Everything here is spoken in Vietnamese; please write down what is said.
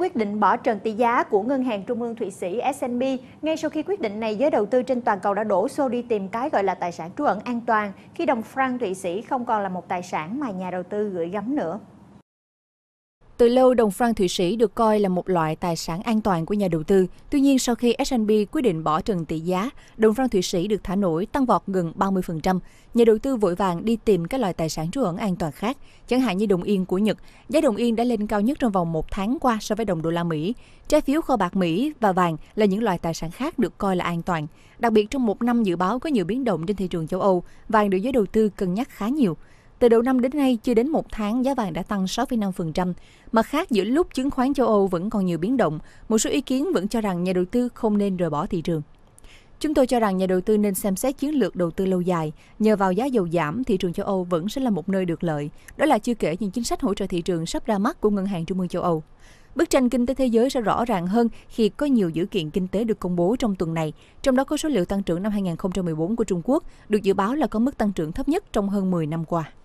Quyết định bỏ trần tỷ giá của Ngân hàng Trung ương Thụy Sĩ SNB, ngay sau khi quyết định này, giới đầu tư trên toàn cầu đã đổ xô đi tìm cái gọi là tài sản trú ẩn an toàn, khi đồng franc Thụy Sĩ không còn là một tài sản mà nhà đầu tư gửi gắm nữa. Từ lâu, đồng franc Thụy Sĩ được coi là một loại tài sản an toàn của nhà đầu tư. Tuy nhiên, sau khi S&P quyết định bỏ trần tỷ giá, đồng franc Thụy Sĩ được thả nổi tăng vọt gần 30%. Nhà đầu tư vội vàng đi tìm các loại tài sản trú ẩn an toàn khác, chẳng hạn như đồng yên của Nhật. Giá đồng yên đã lên cao nhất trong vòng một tháng qua so với đồng đô la Mỹ. Trái phiếu kho bạc Mỹ và vàng là những loại tài sản khác được coi là an toàn. Đặc biệt trong một năm dự báo có nhiều biến động trên thị trường châu Âu, vàng được giới đầu tư cân nhắc khá nhiều. Từ đầu năm đến nay, chưa đến một tháng, giá vàng đã tăng 6,5%. Mặt khác, giữa lúc chứng khoán châu Âu vẫn còn nhiều biến động, một số ý kiến vẫn cho rằng nhà đầu tư không nên rời bỏ thị trường. Chúng tôi cho rằng nhà đầu tư nên xem xét chiến lược đầu tư lâu dài. Nhờ vào giá dầu giảm, thị trường châu Âu vẫn sẽ là một nơi được lợi. Đó là chưa kể những chính sách hỗ trợ thị trường sắp ra mắt của Ngân hàng Trung ương châu Âu. Bức tranh kinh tế thế giới sẽ rõ ràng hơn khi có nhiều dữ kiện kinh tế được công bố trong tuần này, trong đó có số liệu tăng trưởng năm 2014 của Trung Quốc, được dự báo là có mức tăng trưởng thấp nhất trong hơn 10 năm qua.